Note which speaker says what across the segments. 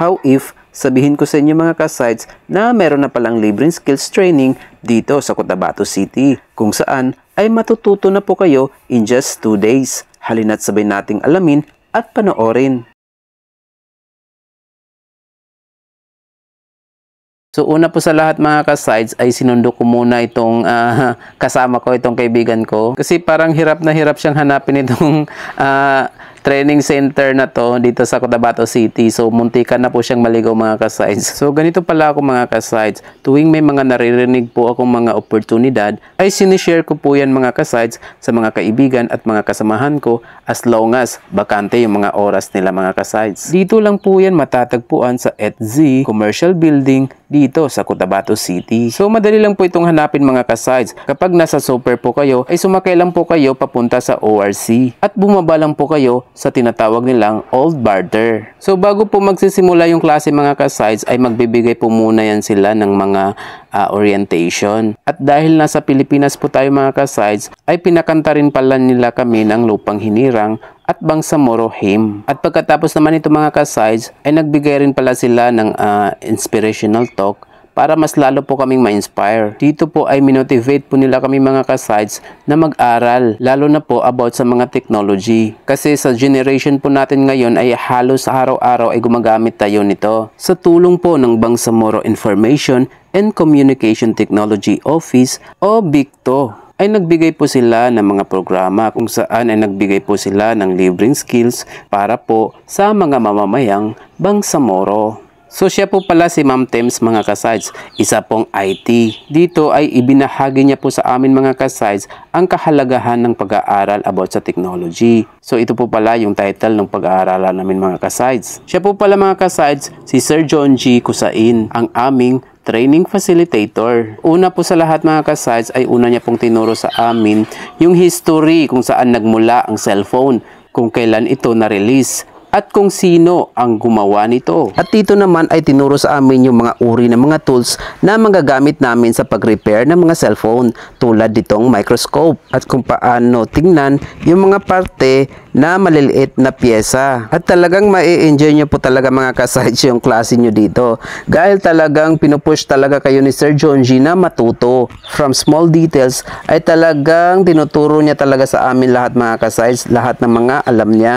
Speaker 1: How if sabihin ko sa inyo mga kasides na meron na palang libreng skills training dito sa Cotabato City kung saan ay matututo na po kayo in just 2 days. Halina't sabay nating alamin at panoorin. So una po sa lahat mga kasides ay sinundo ko muna itong uh, kasama ko, itong kaibigan ko. Kasi parang hirap na hirap siyang hanapin itong uh, training center na to dito sa Cotabato City. So, muntikan na po siyang maligaw mga kasides. So, ganito pala ako mga kasides. Tuwing may mga naririnig po akong mga oportunidad, ay sinishare ko po yan mga kasides sa mga kaibigan at mga kasamahan ko as long as bakante yung mga oras nila mga kasides. Dito lang po yan matatagpuan sa ETZ Commercial Building dito sa Cotabato City. So madali lang po itong hanapin mga kasides. Kapag nasa super po kayo ay sumakay lang po kayo papunta sa ORC at bumaba lang po kayo sa tinatawag nilang Old Barter. So bago po magsisimula yung klase mga kasides ay magbibigay po muna yan sila ng mga uh, orientation. At dahil nasa Pilipinas po tayo mga kasides ay pinakanta rin pala nila kami ng lupang hinirang at Bangsamoro-Him. At pagkatapos naman ito mga kasides ay nagbigay rin pala sila ng uh, inspirational talk para mas lalo po kaming ma-inspire. Dito po ay minotivate po nila kami mga kasides na mag-aral, lalo na po about sa mga technology. Kasi sa generation po natin ngayon ay halos araw-araw ay gumagamit tayo nito. Sa tulong po ng Bangsamoro Information and Communication Technology Office o BICTO ay nagbigay po sila ng mga programa kung saan ay nagbigay po sila ng libreng skills para po sa mga mamamayang Bangsamoro. So siya po pala si Ma'am Tems mga kasides, isa pong IT. Dito ay ibinahagi niya po sa amin mga kasides ang kahalagahan ng pag-aaral about sa technology. So ito po pala yung title ng pag-aaralan namin mga kasides. Siya po pala mga kasides, si Sir John G. Kusain, ang aming training facilitator. Una po sa lahat mga kasides ay una niya pong tinuro sa amin yung history kung saan nagmula ang cellphone, kung kailan ito na-release, at kung sino ang gumawa nito. At dito naman ay tinuro sa amin yung mga uri ng mga tools na magagamit namin sa pag-repair ng mga cellphone tulad ditong microscope at kung paano tingnan yung mga parte na maliliit na pyesa. At talagang ma enjoy nyo po talaga mga kasides yung klase nyo dito. Dahil talagang pinupush talaga kayo ni Sir John G na matuto. From small details ay talagang tinuturo niya talaga sa amin lahat mga kasides, lahat ng mga alam niya.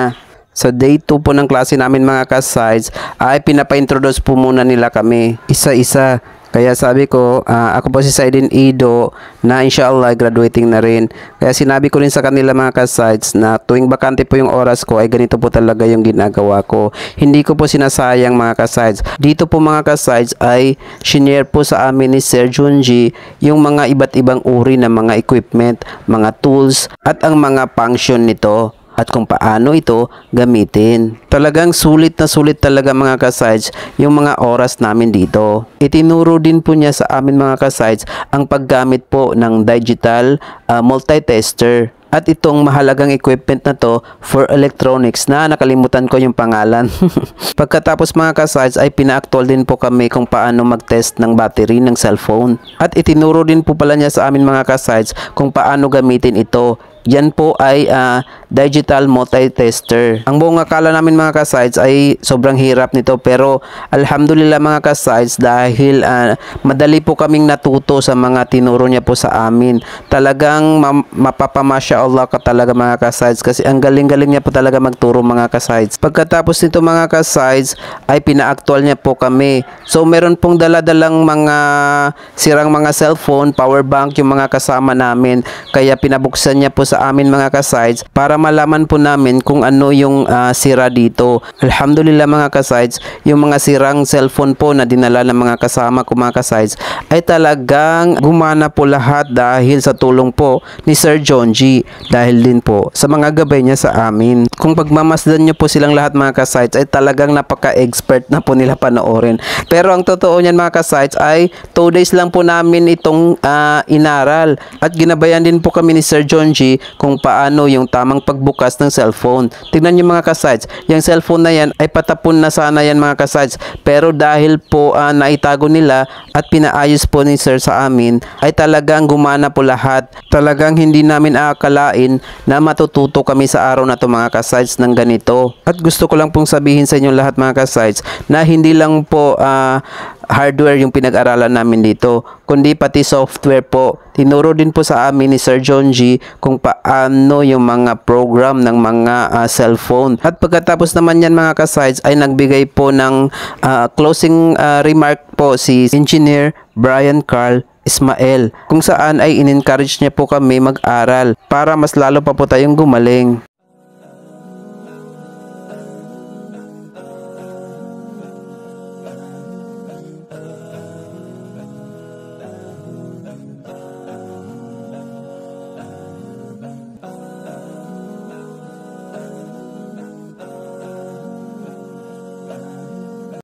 Speaker 1: Sa day 2 po ng klase namin mga kasides ay pinapa-introduce po muna nila kami isa-isa. Kaya sabi ko, uh, ako po si Saidin Ido na inshallah graduating na rin. Kaya sinabi ko rin sa kanila mga kasides na tuwing bakante po yung oras ko ay ganito po talaga yung ginagawa ko. Hindi ko po sinasayang mga kasides. Dito po mga kasides ay senior po sa amin ni Sir Junji yung mga iba't ibang uri ng mga equipment, mga tools at ang mga function nito at kung paano ito gamitin. Talagang sulit na sulit talaga mga kasides yung mga oras namin dito. Itinuro din po niya sa amin mga kasides ang paggamit po ng digital uh, multitester at itong mahalagang equipment na to for electronics na nakalimutan ko yung pangalan. Pagkatapos mga kasides ay pinaaktual din po kami kung paano mag-test ng battery ng cellphone. At itinuro din po pala niya sa amin mga kasides kung paano gamitin ito yan po ay uh, digital multi-tester. Ang buong akala namin mga kasides ay sobrang hirap nito pero alhamdulillah mga kasides dahil uh, madali po kaming natuto sa mga tinuro niya po sa amin. Talagang ma mapapamasya Allah ka talaga mga kasides kasi ang galing-galing niya po talaga magturo mga kasides. Pagkatapos nito mga kasides ay pina-actual niya po kami. So meron pong daladalang mga sirang mga cellphone, power bank yung mga kasama namin kaya pinabuksan niya po sa amin mga kasides para malaman po namin kung ano yung uh, sira dito. Alhamdulillah mga kasides, yung mga sirang cellphone po na dinala ng mga kasama ko mga kasides ay talagang gumana po lahat dahil sa tulong po ni Sir John G. Dahil din po sa mga gabay niya sa amin. Kung pagmamasdan niyo po silang lahat mga kasides ay talagang napaka-expert na po nila panoorin. Pero ang totoo niyan mga kasides ay 2 days lang po namin itong uh, inaral at ginabayan din po kami ni Sir John G kung paano yung tamang pagbukas ng cellphone. Tignan nyo mga kasads, yung cellphone na yan ay patapon na sana yan mga kasads. Pero dahil po uh, naitago nila at pinaayos po ni sir sa amin, ay talagang gumana po lahat. Talagang hindi namin aakalain na matututo kami sa araw na to mga kasads ng ganito. At gusto ko lang pong sabihin sa inyo lahat mga kasads na hindi lang po uh, hardware yung pinag-aralan namin dito, kundi pati software po. Tinuro din po sa amin ni Sir John G kung paano yung mga program ng mga uh, cellphone. At pagkatapos naman yan mga kasides ay nagbigay po ng uh, closing uh, remark po si Engineer Brian Carl Ismael kung saan ay in-encourage niya po kami mag-aral para mas lalo pa po tayong gumaling.